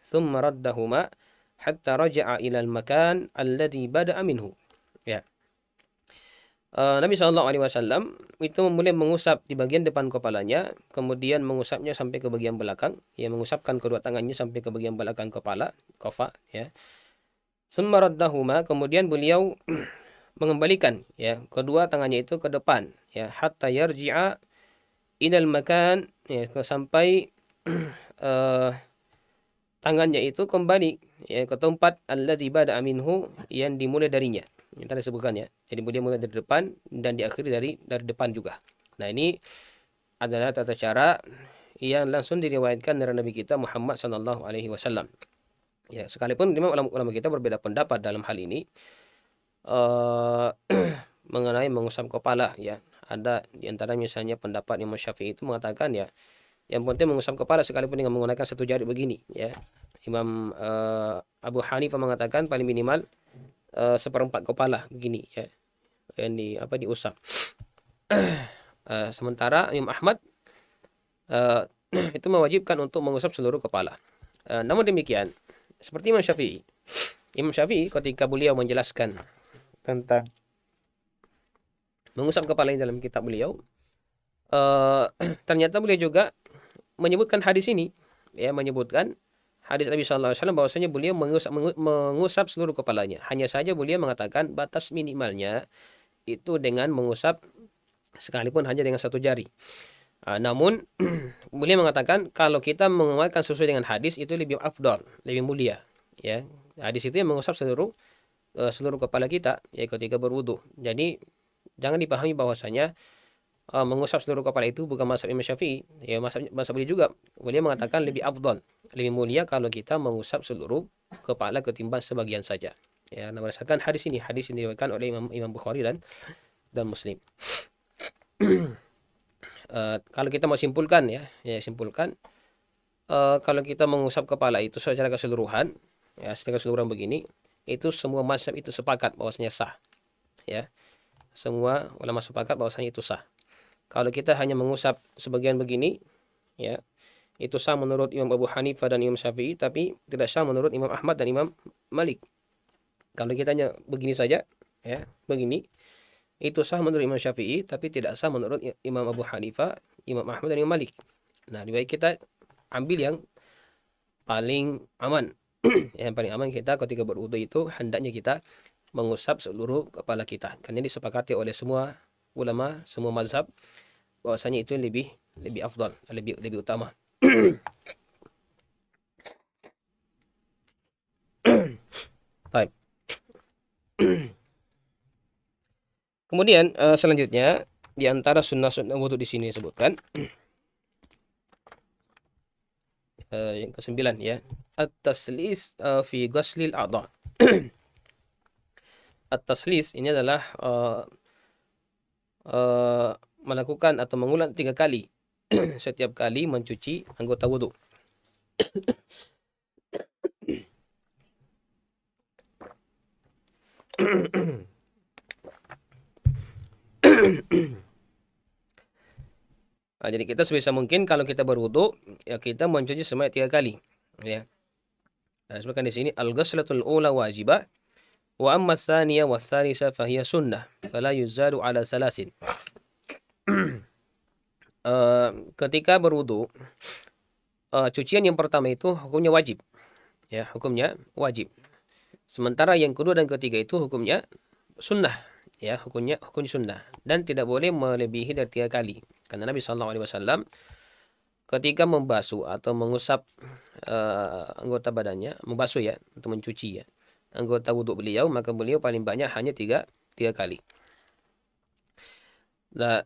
thumma raddahuma hatta raja'a ila al-makan alladhi bada'a minhu Eh, Nabi Shallallahu Alaihi Wasallam itu memulai mengusap di bagian depan kepalanya, kemudian mengusapnya sampai ke bagian belakang, ya mengusapkan kedua tangannya sampai ke bagian belakang kepala, kofa, ya. Semaradahuma, kemudian beliau mengembalikan, ya, kedua tangannya itu ke depan, ya, hatta yarji'a inal makan, ya, sampai uh, tangannya itu kembali ya, ke tempat Allah bada aminhu yang dimulai darinya yang tadi sebutkan ya jadi dia mulai dari depan dan diakhiri dari dari depan juga nah ini adalah tata cara yang langsung diriwayatkan dari Nabi kita Muhammad Sallallahu Alaihi Wasallam ya sekalipun memang ulama-ulama kita berbeda pendapat dalam hal ini uh, mengenai mengusap kepala ya ada di antara misalnya pendapat Imam Syafi'i itu mengatakan ya yang penting mengusap kepala sekalipun dengan menggunakan satu jari begini ya Imam uh, Abu Hanifah mengatakan paling minimal Eh, seperempat kepala begini ya yang di apa diusap eh, sementara Imam Ahmad eh, itu mewajibkan untuk mengusap seluruh kepala namun demikian seperti Imam Syafi'i Imam Syafi'i ketika beliau menjelaskan tentang mengusap kepala ini dalam kitab beliau ternyata beliau juga menyebutkan hadis ini ya menyebutkan hadis Nabi SAW bahwasanya beliau mengusap, mengusap seluruh kepalanya. Hanya saja beliau mengatakan batas minimalnya itu dengan mengusap sekalipun hanya dengan satu jari. Uh, namun beliau mengatakan kalau kita menguatkan sesuai dengan hadis itu lebih afdol, lebih mulia. Ya, hadis itu yang mengusap seluruh uh, seluruh kepala kita ya ketika berwudhu. Jadi jangan dipahami bahwasanya uh, mengusap seluruh kepala itu bukan masa Imam Syafi'i ya masa masa beliau juga beliau mengatakan lebih abdon lebih mulia kalau kita mengusap seluruh kepala ketimbang sebagian saja ya nah berdasarkan hadis ini hadis ini diriwayatkan oleh Imam Imam Bukhari dan dan Muslim uh, kalau kita mau simpulkan ya ya simpulkan uh, kalau kita mengusap kepala itu secara keseluruhan ya secara keseluruhan begini itu semua mazhab itu sepakat bahwasanya sah ya semua ulama sepakat bahwasanya itu sah kalau kita hanya mengusap sebagian begini, ya itu sah menurut Imam Abu Hanifah dan Imam Syafi'i, tapi tidak sah menurut Imam Ahmad dan Imam Malik. Kalau kita hanya begini saja, ya begini, itu sah menurut Imam Syafi'i, tapi tidak sah menurut Imam Abu Hanifah, Imam Ahmad dan Imam Malik. Nah, lebih baik kita ambil yang paling aman. yang paling aman kita ketika berwudu itu hendaknya kita mengusap seluruh kepala kita. Karena disepakati oleh semua ulama semua mazhab bahwasanya itu lebih lebih afdal, lebih lebih utama. Baik. Kemudian uh, selanjutnya di antara sunnah-sunnah wudhu di sini disebutkan uh, yang kesembilan ya at-taslis uh, fi ghaslil adha. at-taslis ini adalah uh, Eh, melakukan atau mengulang tiga kali setiap kali mencuci anggota wudhu. nah, jadi kita sebisa mungkin kalau kita berwudhu ya kita mencuci semai tiga kali ya. Nah, sebutkan di sini al-ghuslatul ula wajibah Wa amma thaniyah wa thalisa fahiyah sunnah. Fala yuzalu ala salasin. uh, ketika berwudu, uh, cucian yang pertama itu hukumnya wajib. Ya, hukumnya wajib. Sementara yang kedua dan ketiga itu hukumnya sunnah. Ya, hukumnya hukum sunnah dan tidak boleh melebihi dari tiga kali. Karena Nabi Shallallahu Alaihi Wasallam ketika membasuh atau mengusap uh, anggota badannya, membasuh ya, atau mencuci ya, anggota wuduk beliau maka beliau paling banyak hanya tiga tiga kali. Nah,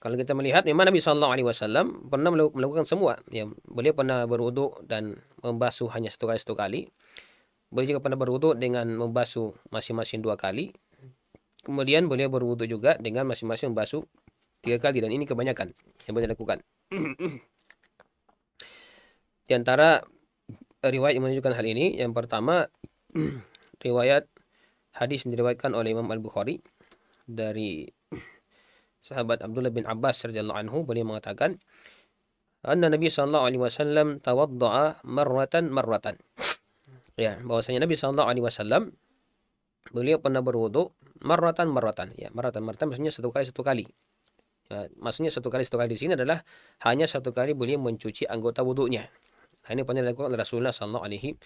kalau kita melihat memang Nabi Shallallahu Alaihi Wasallam pernah melakukan semua. Ya, beliau pernah berwuduk dan membasuh hanya satu kali satu kali. Beliau juga pernah berwudhu dengan membasuh masing-masing dua kali. Kemudian beliau berwuduk juga dengan masing-masing membasuh tiga kali dan ini kebanyakan yang beliau lakukan. Di antara riwayat yang menunjukkan hal ini, yang pertama riwayat hadis yang diriwayatkan oleh Imam Al-Bukhari dari sahabat Abdullah bin Abbas radhiyallahu anhu beliau mengatakan anna Nabi sallallahu alaihi wasallam tawaddaa marratan marratan. Ya, bahwasanya Nabi sallallahu alaihi wasallam beliau pernah berwudu marratan marratan. Ya, marratan marratan maksudnya satu kali satu kali. Ya, maksudnya satu kali satu kali di sini adalah hanya satu kali beliau mencuci anggota wudunya. Nah, ini pernah dilakukan oleh Rasulullah sallallahu alaihi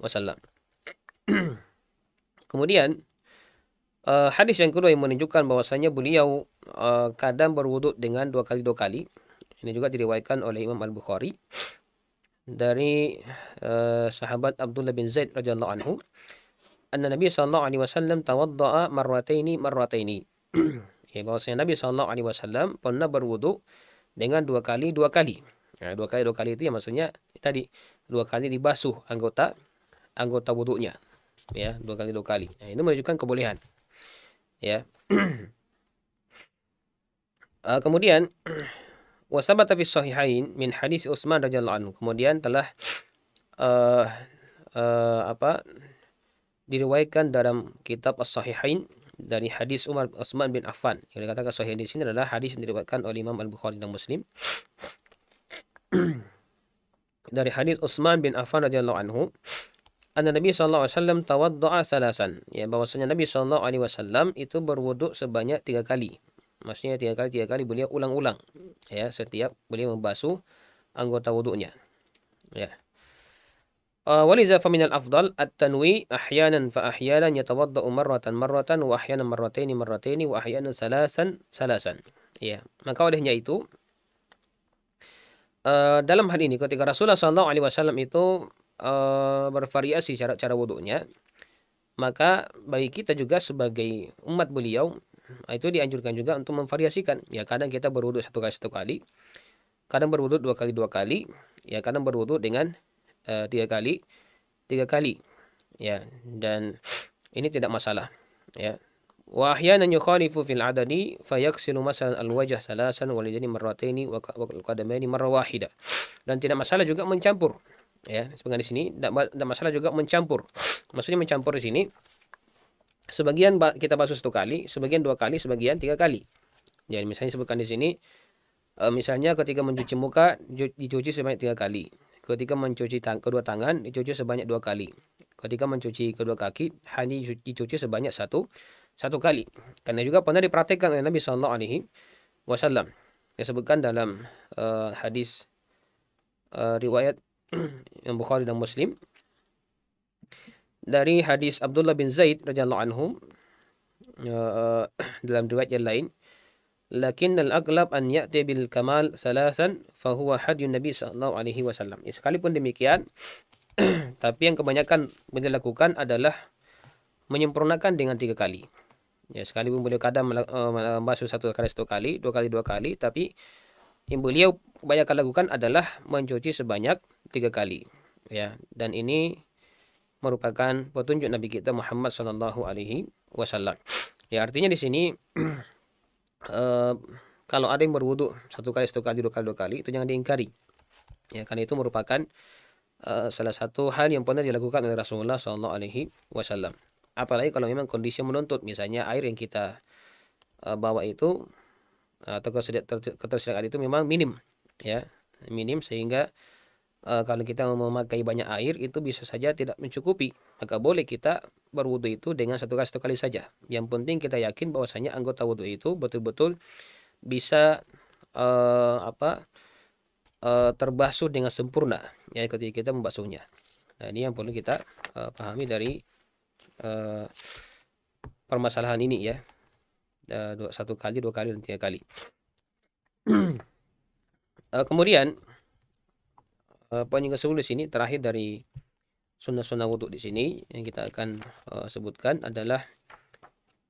wasallam. Kemudian uh, hadis yang kedua yang menunjukkan bahwasanya beliau uh, kadang berwuduk dengan dua kali dua kali. Ini juga diriwayatkan oleh Imam Al Bukhari dari uh, sahabat Abdullah bin Zaid radhiyallahu anhu. Anna Nabi sallallahu alaihi wasallam tawaddaa marrataini marrataini. ya bahwasanya Nabi sallallahu alaihi wasallam pernah berwuduk dengan dua kali dua kali. Ya, dua kali dua kali itu ya maksudnya tadi dua kali dibasuh anggota anggota wuduknya ya dua kali dua kali nah, ini menunjukkan kebolehan ya uh, kemudian wasabat fi sahihain min hadis Utsman radhiyallahu anhu kemudian telah uh, uh, apa diriwayatkan dalam kitab As-Sahihain dari hadis Umar Utsman bin Affan. Yang dikatakan sahih di sini adalah hadis yang diriwayatkan oleh Imam Al-Bukhari dan Muslim. dari hadis Utsman bin Affan radhiyallahu anhu anna Nabi sallallahu alaihi wasallam tawaddoa salasan. Ya, bahwasanya Nabi sallallahu alaihi wasallam itu berwuduk sebanyak tiga kali. Maksudnya tiga kali tiga kali beliau ulang-ulang. Ya, setiap beliau membasuh anggota wuduknya. Ya. Uh, afdal at tanwi فمن fa التنوي أحيانا marratan marratan wa مرة marrataini marrataini wa وأحيانا salasan salasan ya maka olehnya itu uh, dalam hal ini ketika Rasulullah Shallallahu Alaihi Wasallam itu Eh, bervariasi cara cara wudhunya maka bagi kita juga sebagai umat beliau ah, itu dianjurkan juga untuk memvariasikan ya kadang kita berwudhu satu kali satu kali kadang berwudhu dua kali dua kali ya kadang berwudhu dengan uh, tiga kali tiga kali ya dan ini tidak masalah ya wa ahyanan yukhalifu fil adadi fayaksilu masalan al wajah salasan walidani yadaini marrataini wa qadamaini marra wahida dan tidak masalah juga mencampur ya sebagian di sini tidak masalah juga mencampur maksudnya mencampur di sini sebagian kita basuh satu kali sebagian dua kali sebagian tiga kali jadi misalnya sebutkan di sini eh, misalnya ketika mencuci muka dicuci sebanyak tiga kali ketika mencuci tang kedua tangan dicuci sebanyak dua kali ketika mencuci kedua kaki hanya dicuci sebanyak satu satu kali karena juga pernah dipraktekkan oleh Nabi Shallallahu Alaihi Wasallam disebutkan dalam uh, hadis uh, riwayat yang Bukhari dan Muslim dari hadis Abdullah bin Zaid radhiyallahu anhu uh, dalam riwayat yang lain lakin al aglab an ya'ti bil kamal salasan fa huwa hadyu nabi sallallahu alaihi wasallam ya, sekalipun demikian tapi yang kebanyakan beliau lakukan adalah menyempurnakan dengan tiga kali ya sekalipun beliau kadang uh, membasuh satu kali satu kali dua kali dua kali tapi yang beliau kebanyakan lakukan adalah mencuci sebanyak tiga kali ya dan ini merupakan petunjuk Nabi kita Muhammad Shallallahu Alaihi Wasallam ya artinya di sini eh, kalau ada yang berwudhu satu kali satu kali dua kali dua kali itu jangan diingkari ya karena itu merupakan eh, salah satu hal yang pernah dilakukan oleh Rasulullah Shallallahu Alaihi Wasallam apalagi kalau memang kondisi menuntut misalnya air yang kita eh, bawa itu atau ketersediaan itu memang minim ya minim sehingga e, kalau kita memakai banyak air itu bisa saja tidak mencukupi maka boleh kita berwudu itu dengan satu kali satu kali saja yang penting kita yakin bahwasanya anggota wudu itu betul-betul bisa e, apa e, terbasuh dengan sempurna ya ketika kita membasuhnya nah ini yang perlu kita e, pahami dari e, permasalahan ini ya satu kali dua kali dan tiga kali kemudian Eh, poin yang ke-10 di sini terakhir dari sunnah-sunnah wudhu di sini yang kita akan uh, sebutkan adalah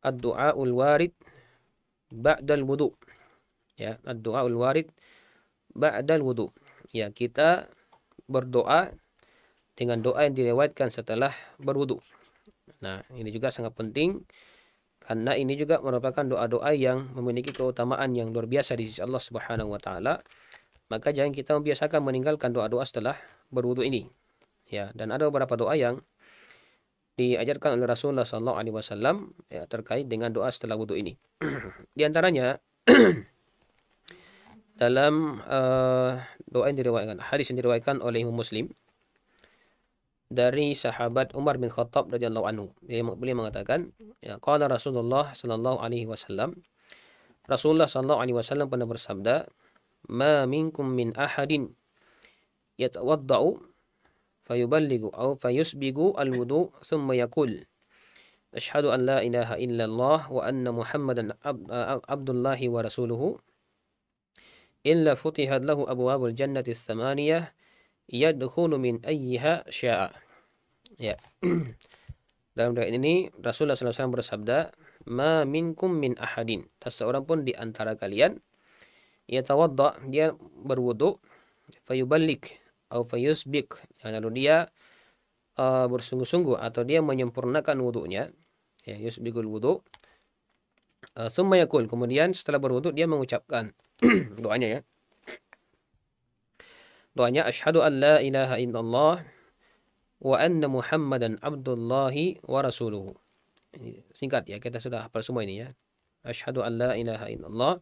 doa dua ul warid ba'dal wudhu. Ya, doa dua ul warid ba'dal wudhu. Ya, kita berdoa dengan doa yang dilewatkan setelah berwudhu. Nah, ini juga sangat penting karena ini juga merupakan doa-doa yang memiliki keutamaan yang luar biasa di sisi Allah Subhanahu wa taala maka jangan kita membiasakan meninggalkan doa-doa setelah berwudu ini. Ya, dan ada beberapa doa yang diajarkan oleh Rasulullah sallallahu alaihi wasallam ya, terkait dengan doa setelah wudu ini. Di antaranya dalam uh, doa yang diriwayatkan hadis yang diriwayatkan oleh Imam Muslim dari sahabat Umar bin Khattab radhiyallahu anhu. dia Beliau mengatakan, ya, qala Rasulullah sallallahu alaihi wasallam Rasulullah sallallahu alaihi wasallam pernah bersabda, ما منكم من أحد يتوضأ فيبلغ أو فيسبغ الوضوء ثم يقول أشهد أن لا إله إلا الله وأن محمدا عبد الله ورسوله إلا فتحت له أبواب الجنة الثمانية يدخل من أيها شاء ya dalam riwayat ini Rasulullah SAW bersabda ma minkum min ahadin tak seorang pun di antara kalian yatawadda dia berwudu fayubalik atau fayusbik lalu dia uh, bersungguh-sungguh atau dia menyempurnakan wudunya ya yusbikul wudu uh, summa yakul kemudian setelah berwudu dia mengucapkan doanya ya doanya asyhadu an la ilaha illallah wa anna muhammadan abdullahi wa rasuluhu singkat ya kita sudah hafal semua ini ya asyhadu an la ilaha illallah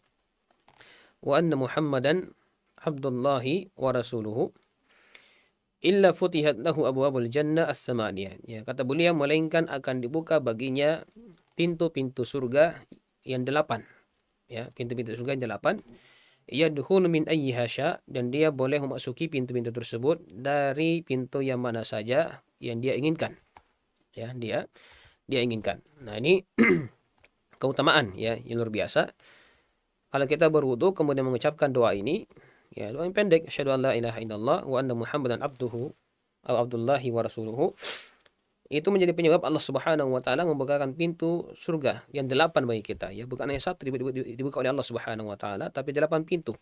wa anna Muhammadan abdullahi wa rasuluhu illa futihat lahu abwabul jannah as -samaniya. Ya, kata beliau melainkan akan dibuka baginya pintu-pintu surga yang delapan. Ya, pintu-pintu surga yang delapan. Yadkhulu min ayyiha sya dan dia boleh memasuki pintu-pintu tersebut dari pintu yang mana saja yang dia inginkan. Ya, dia dia inginkan. Nah, ini keutamaan ya yang luar biasa kalau kita berwudu kemudian mengucapkan doa ini, ya doa yang pendek, asyhadu an la ilaha illallah wa anna muhammadan abduhu atau abdullahi wa rasuluhu. Itu menjadi penyebab Allah Subhanahu wa taala membukakan pintu surga yang delapan bagi kita, ya bukan hanya satu dibuka oleh Allah Subhanahu wa taala, tapi delapan pintu.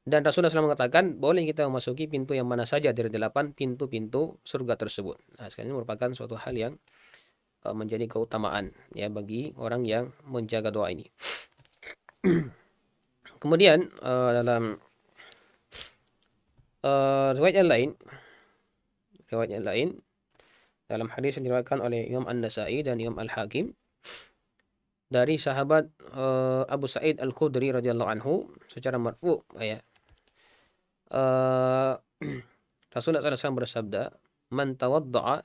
Dan Rasulullah SAW mengatakan boleh kita memasuki pintu yang mana saja dari delapan pintu-pintu surga tersebut. Nah, sekarang ini merupakan suatu hal yang eh, menjadi keutamaan ya bagi orang yang menjaga doa ini. Kemudian uh, dalam uh, riwayat yang lain riwayat yang lain dalam hadis yang diriwayatkan oleh Imam An-Nasa'i dan Imam Al-Hakim dari sahabat uh, Abu Sa'id Al-Khudri radhiyallahu anhu secara marfu ya. ya. Uh, Rasulullah SAW bersabda, "Man tawadda'a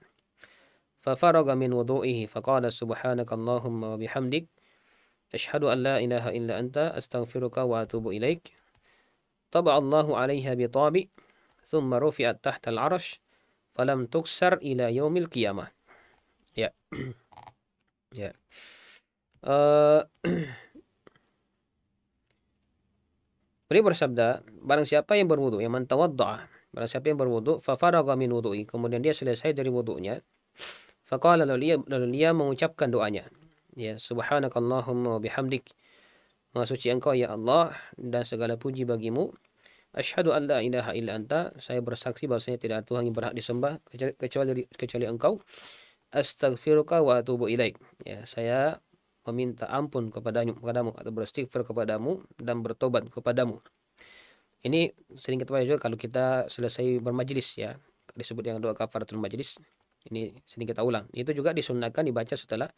fa faraga min wudu'ihi faqala subhanakallahumma wa bihamdik" Ashhadu an la ilaha illa anta astaghfiruka wa atubu ilaik. Taba Allahu alaiha bi tabi thumma rufi'at tahta al-'arsh falam tuksar ila yaumil qiyamah. Ya. ya. Uh, Beliau bersabda, barang siapa yang berwudu, yang mentawadda'a, barang siapa yang berwudu, fafaraga min wudu'i, kemudian dia selesai dari wudunya, faqala lalu dia, lalu dia mengucapkan doanya ya subhanakallahumma bihamdik Maha suci engkau ya Allah dan segala puji bagimu Asyhadu an la ilaha illa anta saya bersaksi bahwasanya tidak ada Tuhan yang berhak disembah kecuali kecuali engkau astaghfiruka wa atubu ilaik ya saya meminta ampun kepadamu kepadamu atau beristighfar kepadamu dan bertobat kepadamu ini sering kita juga kalau kita selesai bermajelis ya disebut yang doa kafaratul majelis ini sering kita ulang itu juga disunahkan dibaca setelah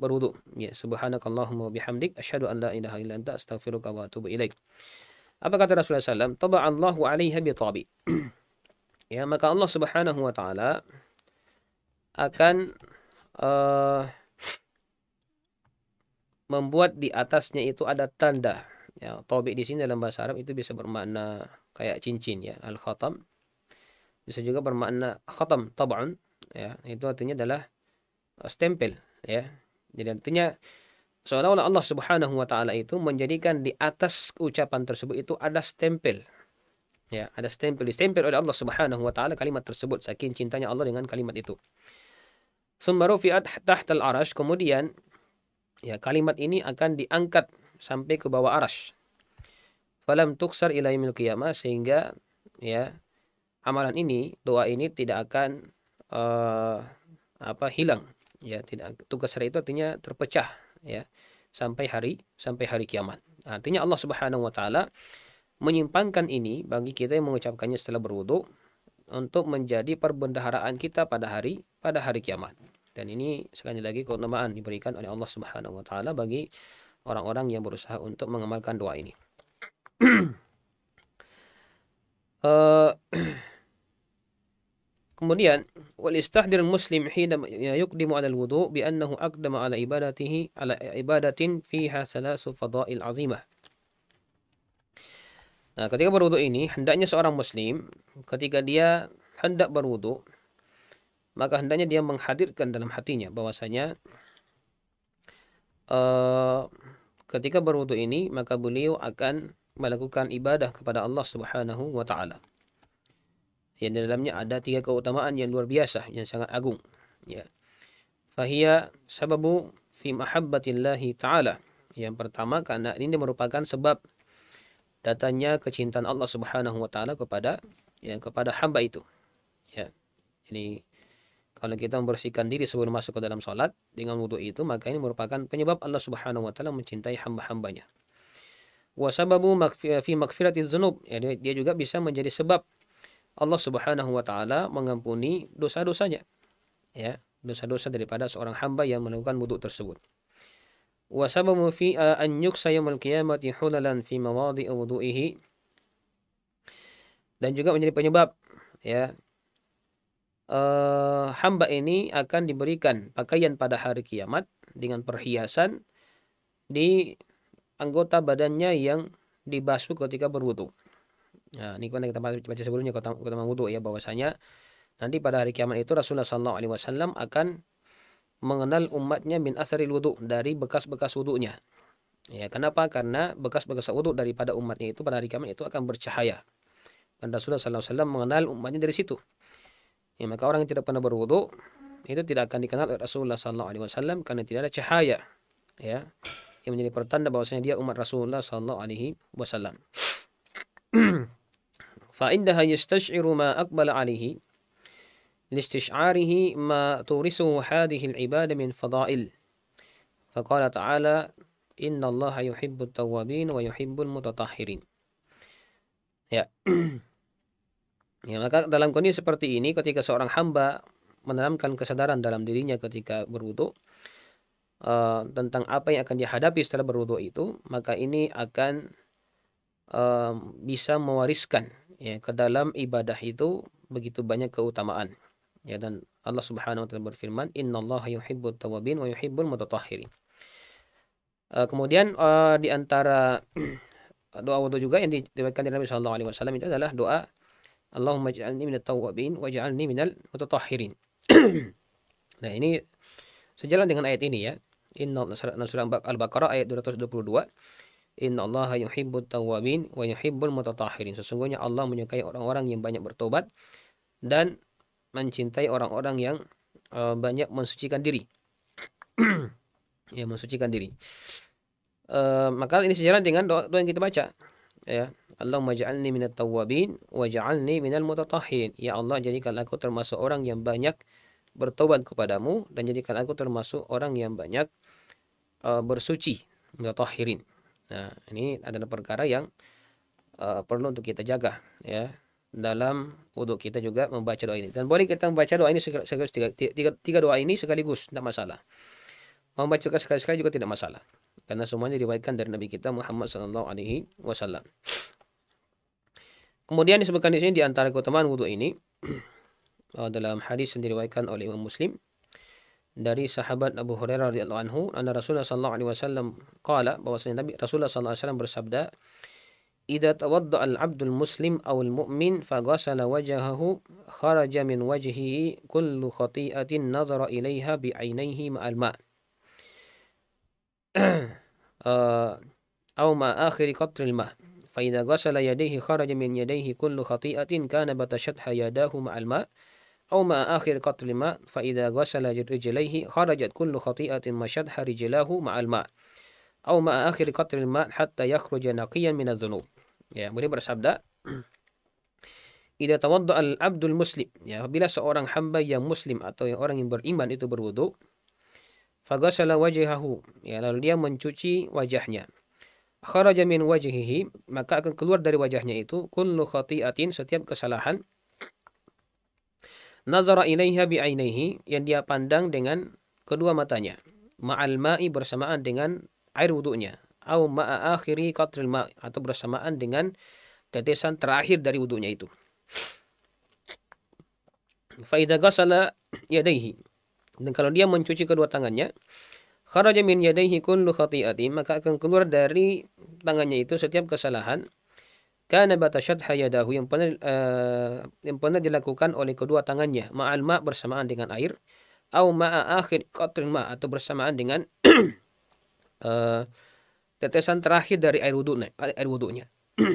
berwudu. Ya, subhanakallahumma bihamdik asyhadu an la ilaha illa anta astaghfiruka wa atubu ilaik. Apa kata Rasulullah SAW? Taba'allahu alaiha bi tabi. ya, maka Allah Subhanahu wa taala akan uh, membuat di atasnya itu ada tanda. Ya, tabi di sini dalam bahasa Arab itu bisa bermakna kayak cincin ya, al-khatam. Bisa juga bermakna khatam tab'an ya, itu artinya adalah eh, stempel ya jadi artinya seolah-olah Allah Subhanahu wa taala itu menjadikan di atas ucapan tersebut itu ada stempel. Ya, ada stempel stempel oleh Allah Subhanahu wa taala kalimat tersebut saking cintanya Allah dengan kalimat itu. Summa rufi'at tahtal arash kemudian ya kalimat ini akan diangkat sampai ke bawah arash. Falam tuksar ila yaumil sehingga ya amalan ini, doa ini tidak akan uh, apa hilang ya tidak tugas saya itu artinya terpecah ya sampai hari sampai hari kiamat artinya Allah Subhanahu wa taala menyimpangkan ini bagi kita yang mengucapkannya setelah berwudu untuk menjadi perbendaharaan kita pada hari pada hari kiamat dan ini sekali lagi keutamaan diberikan oleh Allah Subhanahu wa taala bagi orang-orang yang berusaha untuk mengamalkan doa ini eh, Kemudian walistahdir muslim hina ya yuqdimu ala al-wudu bi annahu aqdama ala ibadatihi ala ibadatin fiha salasu fadail azimah. Nah, ketika berwudu ini hendaknya seorang muslim ketika dia hendak berwudu maka hendaknya dia menghadirkan dalam hatinya bahwasanya uh, ketika berwudu ini maka beliau akan melakukan ibadah kepada Allah Subhanahu wa taala yang di dalamnya ada tiga keutamaan yang luar biasa yang sangat agung ya fahiya sababu fi mahabbatillahi ta'ala yang pertama karena ini merupakan sebab datangnya kecintaan Allah Subhanahu wa taala kepada ya kepada hamba itu ya jadi kalau kita membersihkan diri sebelum masuk ke dalam solat dengan wudhu itu maka ini merupakan penyebab Allah Subhanahu wa taala mencintai hamba-hambanya wasababu fi makfirati dzunub ya, dia juga bisa menjadi sebab Allah Subhanahu wa taala mengampuni dosa-dosanya. Ya, dosa-dosa daripada seorang hamba yang melakukan wudhu tersebut. Wa sababu fi eh, an yuksa yaumul qiyamati hulalan fi mawadi'i wudhu'ihi. Dan juga menjadi penyebab ya eh, hamba ini akan diberikan pakaian pada hari kiamat dengan perhiasan di anggota badannya yang dibasuh ketika berwudhu. Nah, ini kan kita baca sebelumnya kota kota wudhu ya bahwasanya nanti pada hari kiamat itu Rasulullah Shallallahu Alaihi Wasallam akan mengenal umatnya min asari wudhu dari bekas-bekas wudhunya. Ya, kenapa? Karena bekas-bekas wudhu daripada umatnya itu pada hari kiamat itu akan bercahaya. Dan Rasulullah saw Alaihi Wasallam mengenal umatnya dari situ. Ya, maka orang yang tidak pernah berwudhu itu tidak akan dikenal oleh Rasulullah saw Alaihi Wasallam karena tidak ada cahaya. Ya, yang menjadi pertanda bahwasanya dia umat Rasulullah saw Alaihi Wasallam. فإنها يستشعر ما أقبل عليه لاستشعاره ما تورثه هذه العبادة من فضائل فقال تعالى إن الله يحب التوابين ويحب المتطهرين ya ya maka dalam kondisi seperti ini ketika seorang hamba menanamkan kesadaran dalam dirinya ketika berwudu uh, eh, tentang apa yang akan dihadapi setelah berwudu itu maka ini akan uh, bisa mewariskan ya ke dalam ibadah itu begitu banyak keutamaan ya dan Allah Subhanahu wa taala berfirman innallaha yuhibbut tawabin wa yuhibbul mutatahhirin uh, kemudian uh, di antara doa wudhu juga yang diriwayatkan dari Nabi sallallahu alaihi wasallam itu adalah doa Allahumma ij'alni minat tawabin ij'alni minal mutatahhirin nah ini sejalan dengan ayat ini ya Inna surah Al-Baqarah ayat 222 Inna Allah yuhibbut tawabin wa yuhibbul mutatahirin. Sesungguhnya Allah menyukai orang-orang yang banyak bertobat dan mencintai orang-orang yang uh, banyak mensucikan diri. ya, mensucikan diri. Uh, maka ini sejalan dengan doa, doa yang kita baca. Ya, Allah maj'alni minat tawabin wa ja'alni minal mutatahirin. Ya Allah, jadikan aku termasuk orang yang banyak bertobat kepadamu dan jadikan aku termasuk orang yang banyak uh, bersuci, mutatahirin. Nah, ini adalah perkara yang uh, perlu untuk kita jaga ya dalam wudhu kita juga membaca doa ini dan boleh kita membaca doa ini sekaligus tiga, tiga, tiga doa ini sekaligus tidak masalah membaca sekali sekali juga tidak masalah karena semuanya diriwayatkan dari Nabi kita Muhammad Sallallahu Alaihi Wasallam kemudian disebutkan di sini di antara keutamaan wudhu ini eh, dalam hadis yang diriwayatkan oleh Imam Muslim dari sahabat Abu Hurairah radhiyallahu anhu anna Rasulullah sallallahu alaihi wasallam qala bahwasanya Nabi Rasulullah sallallahu alaihi wasallam bersabda Idza tawadda al abdul muslim aw al-mu'min fa faghasala wajhahu kharaja min wajhihi kullu khati'atin nazara ilaiha bi 'ainaihi ma'al ma' aw ma akhir qatril ma' fa idza ghasala yadayhi kharaja min yadayhi kullu khati'atin kana batashatha yadahu ma'al ma' أو ما akhir قتل ma فإذا غسل رجليه خرجت كل خطيئة khati'atin رجلاه مع الماء ma. ما آخر akhir الماء ma يخرج نقيا من الذنوب يا Ya, beliau bersabda Idza tawadda al-abdul muslim, ya apabila seorang hamba yang muslim atau yang orang yang beriman itu berwudu, faghasala wajhahu, ya lalu dia mencuci wajahnya kharaja min wajhihi maka akan keluar dari wajahnya itu kullu khati'atin setiap kesalahan nazara ilaiha ainihi yang dia pandang dengan kedua matanya ma'al ma'i bersamaan dengan air wudunya au ma'a akhiri qatril ma' atau bersamaan dengan tetesan terakhir dari wudunya itu idza ghasala yadayhi dan kalau dia mencuci kedua tangannya kharaja min yadayhi kullu khati'atin maka akan keluar dari tangannya itu setiap kesalahan karena batasat hayadahu yang pernah uh, yang pernah dilakukan oleh kedua tangannya ma'al ma bersamaan dengan air atau ma'a akhir qatrin ma atau bersamaan dengan uh, tetesan terakhir dari air wudhunya nah, air wudhunya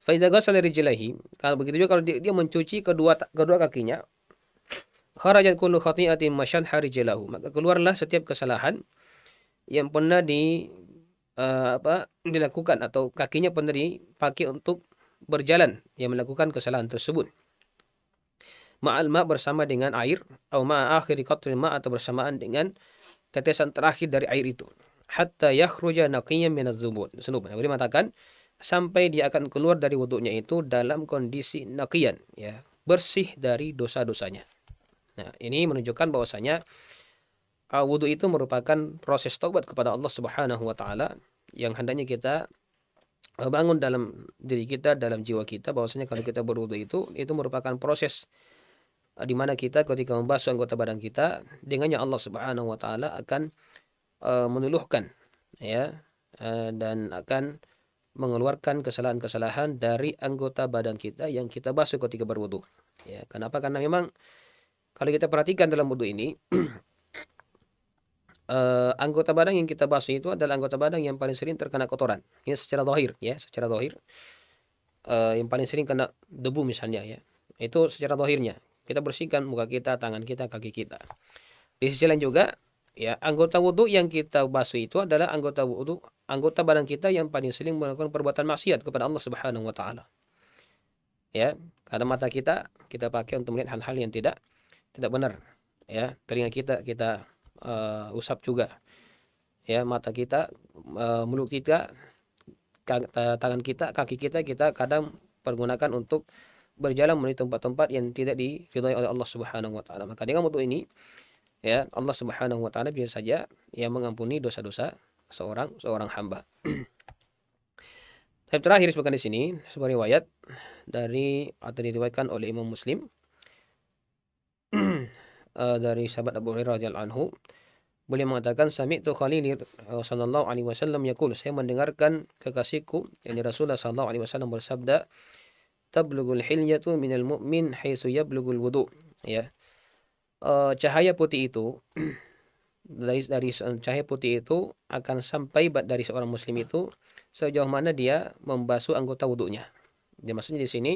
Faidah dari rijlaihi kalau begitu juga kalau dia, mencuci kedua kedua kakinya kharajat kullu masyan hari jelahu maka keluarlah setiap kesalahan yang pernah di uh, apa dilakukan atau kakinya penderi pakai untuk berjalan yang melakukan kesalahan tersebut. Ma'al ma bersama dengan air atau ma akhiri qatril ma atau bersamaan dengan tetesan terakhir dari air itu. Hatta yakhruja naqiyyan minaz zubun. Senub. Nabi mengatakan sampai dia akan keluar dari wudunya itu dalam kondisi naqiyan ya, bersih dari dosa-dosanya. Nah, ini menunjukkan bahwasanya ah, wudhu itu merupakan proses taubat kepada Allah Subhanahu wa taala yang hendaknya kita eh, bangun dalam diri kita dalam jiwa kita bahwasanya kalau kita berwudu itu itu merupakan proses eh, di mana kita ketika membasuh anggota badan kita dengannya Allah Subhanahu wa taala akan uh, menuluhkan ya uh, dan akan mengeluarkan kesalahan-kesalahan dari anggota badan kita yang kita basuh ketika berwudu. Ya, kenapa? Karena memang kalau kita perhatikan dalam wudu ini uh, anggota badan yang kita bahas itu adalah anggota badan yang paling sering terkena kotoran. Ini ya, secara dohir ya, secara dohir. Uh, yang paling sering kena debu misalnya ya. Itu secara dohirnya. Kita bersihkan muka kita, tangan kita, kaki kita. Di sisi lain juga ya anggota wudhu yang kita basuh itu adalah anggota wudhu anggota badan kita yang paling sering melakukan perbuatan maksiat kepada Allah Subhanahu wa taala. Ya, karena mata kita kita pakai untuk melihat hal-hal yang tidak tidak benar. Ya, telinga kita kita uh, usap juga ya mata kita uh, mulut kita tangan kita kaki kita kita kadang pergunakan untuk berjalan menuju tempat-tempat yang tidak diridhai oleh Allah Subhanahu wa taala maka dengan untuk ini ya Allah Subhanahu wa taala bisa saja ia mengampuni dosa-dosa seorang seorang hamba Tapi terakhir disebutkan di sini sebuah riwayat dari atau diriwayatkan oleh Imam Muslim Eh, dari sahabat Abu Hurairah radhiyallahu anhu beliau mengatakan sami'tu Khalil uh, sallallahu alaihi wasallam yaqul saya mendengarkan kekasihku yakni Rasulullah sallallahu alaihi wasallam bersabda tablughul hilyatu minal mu'min haitsu yablughul wudu ya uh, cahaya putih itu dari dari cahaya putih itu akan sampai dari seorang muslim itu sejauh mana dia membasuh anggota wudhunya. Jadi maksudnya di sini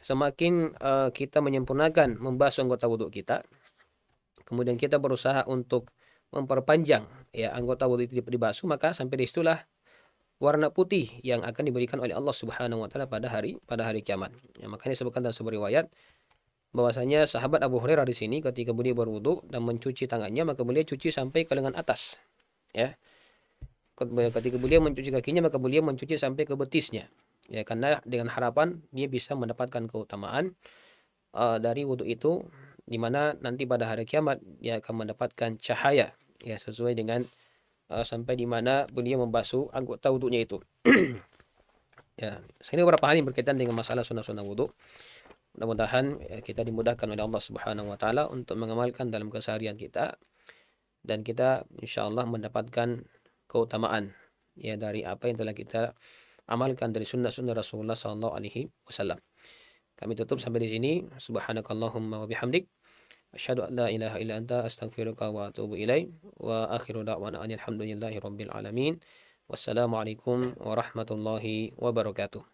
semakin uh, kita menyempurnakan membasuh anggota wudhu kita, kemudian kita berusaha untuk memperpanjang ya anggota wudhu itu dibasuh maka sampai di situlah warna putih yang akan diberikan oleh Allah Subhanahu wa taala pada hari pada hari kiamat. Ya, makanya disebutkan dalam sebuah riwayat bahwasanya sahabat Abu Hurairah di sini ketika beliau berwudu dan mencuci tangannya maka beliau cuci sampai ke lengan atas. Ya. Ketika beliau mencuci kakinya maka beliau mencuci sampai ke betisnya. Ya, karena dengan harapan dia bisa mendapatkan keutamaan uh, dari wudu itu di mana nanti pada hari kiamat dia akan mendapatkan cahaya ya sesuai dengan uh, sampai di mana beliau membasuh anggota wudhunya itu. ya, ini beberapa hal yang berkaitan dengan masalah sunnah-sunnah wudhu. Mudah-mudahan ya, kita dimudahkan oleh Allah Subhanahu wa taala untuk mengamalkan dalam keseharian kita dan kita insyaallah mendapatkan keutamaan ya dari apa yang telah kita amalkan dari sunnah-sunnah Rasulullah sallallahu alaihi wasallam. Kami tutup sampai di sini. Subhanakallahumma wa bihamdik. Asyhadu an la ilaha illa anta astaghfiruka wa atubu ilaik. Wa akhiru da'wana alhamdulillahi rabbil alamin. Wassalamualaikum warahmatullahi wabarakatuh.